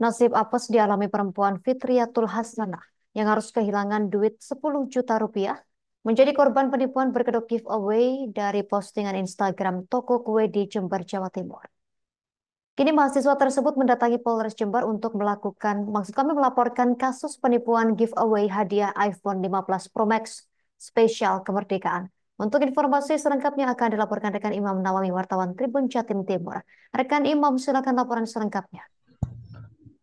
Nasib apes dialami perempuan Fitriatul Hasanah yang harus kehilangan duit 10 juta rupiah menjadi korban penipuan berkedok giveaway dari postingan Instagram toko kue di Jember, Jawa Timur. Kini mahasiswa tersebut mendatangi Polres Jember untuk melakukan, maksud kami melaporkan kasus penipuan giveaway hadiah iPhone 15 Pro Max spesial kemerdekaan. Untuk informasi selengkapnya akan dilaporkan rekan Imam Nawawi wartawan Tribun Jatim Timur. Rekan Imam silakan laporan selengkapnya.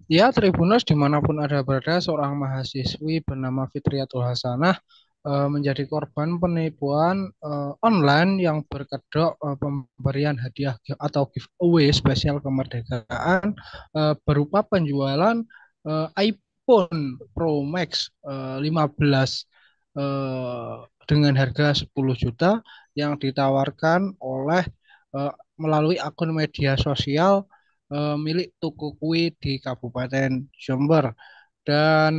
Ya, Tribunus, dimanapun ada berada, seorang mahasiswi bernama Fitriatul Hasanah eh, menjadi korban penipuan eh, online yang berkedok eh, pemberian hadiah atau giveaway spesial kemerdekaan berupa penjualan iPhone Pro Max 15 dengan harga 10 juta yang ditawarkan oleh melalui akun media sosial eh, milik toko kue di Kabupaten Jember dan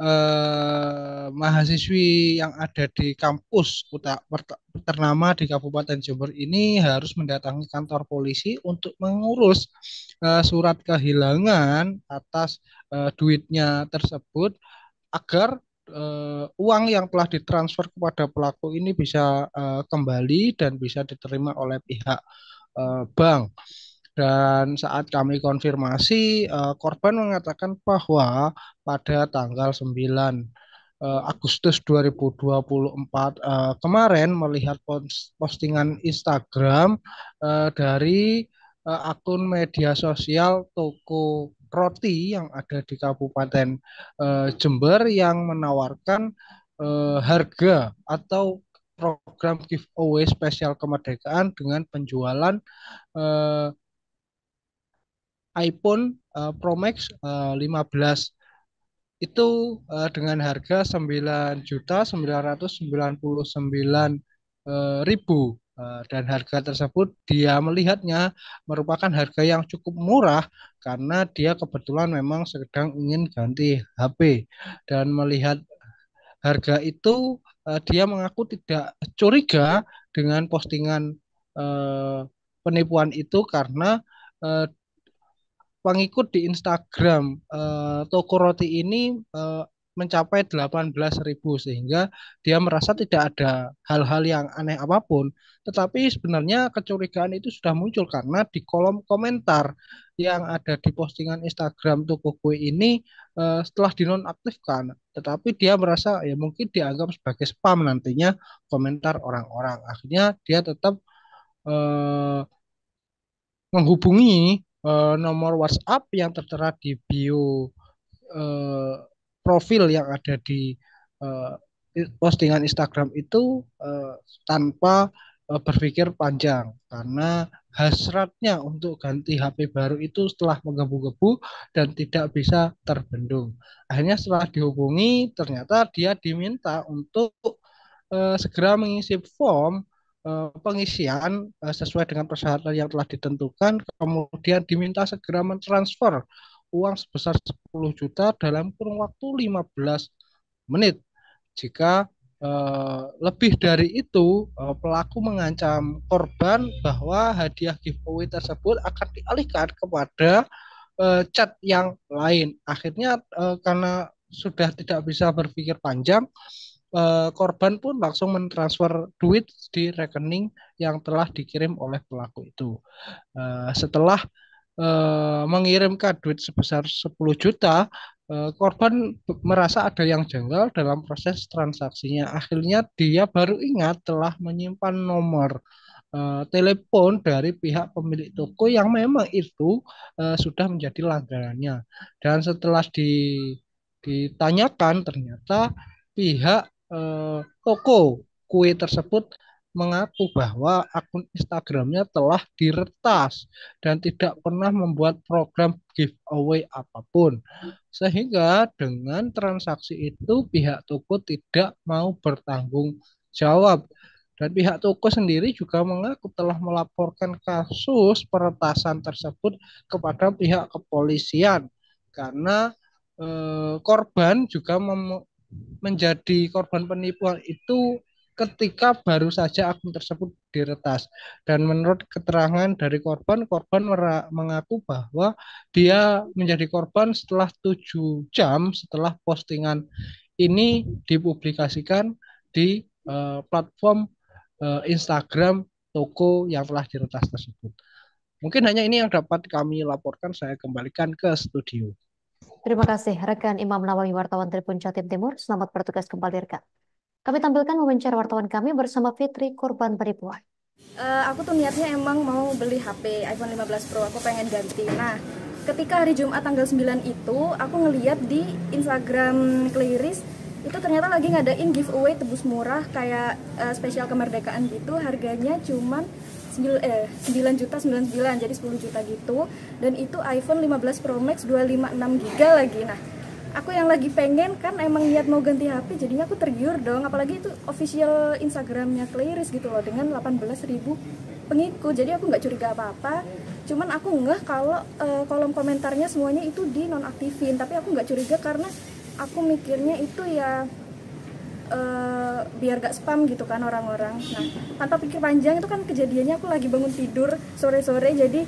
eh, mahasiswi yang ada di kampus ternama di Kabupaten Jember ini harus mendatangi kantor polisi untuk mengurus eh, surat kehilangan atas eh, duitnya tersebut agar uh, uang yang telah ditransfer kepada pelaku ini bisa uh, kembali dan bisa diterima oleh pihak uh, bank. Dan saat kami konfirmasi, uh, korban mengatakan bahwa pada tanggal 9 uh, eh, Agustus 2024 uh, eh, kemarin melihat postingan Instagram uh, dari uh, akun media sosial toko roti yang ada di Kabupaten uh, Jember yang menawarkan uh, harga atau program giveaway spesial kemerdekaan dengan penjualan uh, iPhone uh, Pro Max uh, eh, 15 itu uh, dengan harga 9.999.000 uh, uh, dan harga tersebut dia melihatnya merupakan harga yang cukup murah karena dia kebetulan memang sedang ingin ganti HP dan melihat harga itu uh, dia mengaku tidak curiga dengan postingan uh, penipuan itu karena uh, pengikut di Instagram uh, toko roti ini uh, mencapai 18.000 sehingga dia merasa tidak ada hal-hal yang aneh apapun. Tetapi sebenarnya kecurigaan itu sudah muncul karena di kolom komentar yang ada di postingan Instagram toko kue ini uh, setelah dinonaktifkan, tetapi dia merasa ya mungkin dianggap sebagai spam nantinya komentar orang-orang. Akhirnya dia tetap uh, menghubungi Eh, nomor WhatsApp yang tertera di bio uh, profil yang ada di uh, postingan Instagram itu uh, tanpa uh, berpikir panjang karena hasratnya untuk ganti HP baru itu setelah menggebu-gebu dan tidak bisa terbendung. Akhirnya setelah dihubungi ternyata dia diminta untuk uh, segera mengisi form Eh, pengisian eh, sesuai dengan persyaratan yang telah ditentukan, kemudian diminta segera mentransfer uang sebesar 10 juta dalam kurun waktu 15 menit. Jika eh, lebih dari itu, pelaku mengancam korban bahwa hadiah giveaway tersebut akan dialihkan kepada chat yang lain. Akhirnya karena sudah tidak bisa berpikir panjang, Eh, korban pun langsung mentransfer duit di rekening yang telah dikirim oleh pelaku itu. Eh, setelah eh, mengirimkan duit sebesar 10 juta, korban merasa ada yang janggal dalam proses transaksinya. Akhirnya dia baru ingat telah menyimpan nomor telepon dari pihak pemilik toko yang memang itu sudah menjadi langganannya dan setelah ditanyakan ternyata pihak eh, toko kue tersebut mengaku bahwa akun Instagramnya telah diretas dan tidak pernah membuat program giveaway apapun. Sehingga dengan transaksi itu pihak toko tidak mau bertanggung jawab. Dan pihak toko sendiri juga mengaku telah melaporkan kasus peretasan tersebut kepada pihak kepolisian karena eh, korban juga mem menjadi korban penipuan itu ketika baru saja akun tersebut diretas dan menurut keterangan dari korban korban mengaku bahwa dia menjadi korban setelah tujuh jam setelah postingan ini dipublikasikan di uh, platform uh, Instagram toko yang telah diretas tersebut. Mungkin hanya ini yang dapat kami laporkan. Saya kembalikan ke studio. Terima kasih rekan Imam Nawawi wartawan Tribun Jatim Timur. Selamat bertugas kembali rekan. Kami tampilkan wawancara wartawan kami bersama Fitri korban penipuan. Uh, eh, aku tuh niatnya emang mau beli HP iPhone 15 Pro, aku pengen ganti. Nah, ketika hari Jumat tanggal 9 itu, aku ngeliat di Instagram Kliris itu ternyata lagi ngadain giveaway tebus murah kayak uh, spesial kemerdekaan gitu harganya cuma. 9 eh sembilan juta 99 jadi 10 juta gitu dan itu iPhone 15 Pro Max 256 GB lagi nah aku yang lagi pengen kan emang niat mau ganti HP jadinya aku tergiur dong apalagi itu official Instagramnya Clearis gitu loh dengan 18.000 pengikut jadi aku nggak curiga apa-apa cuman aku ngeh kalau e, kolom komentarnya semuanya itu di nonaktifin tapi aku nggak curiga karena aku mikirnya itu ya uh, biar gak spam gitu kan orang-orang nah tanpa pikir panjang itu kan kejadiannya aku lagi bangun tidur sore-sore jadi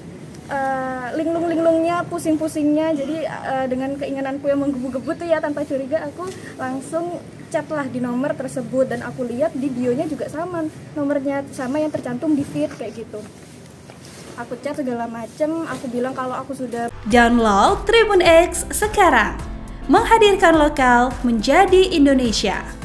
uh, linglung-linglungnya pusing-pusingnya jadi uh, dengan keinginanku yang menggebu-gebu tuh ya tanpa curiga aku langsung chat lah di nomor tersebut dan aku lihat di bionya juga sama nomornya sama yang tercantum di feed kayak gitu aku chat segala macem aku bilang kalau aku sudah download Tribun X sekarang menghadirkan lokal menjadi Indonesia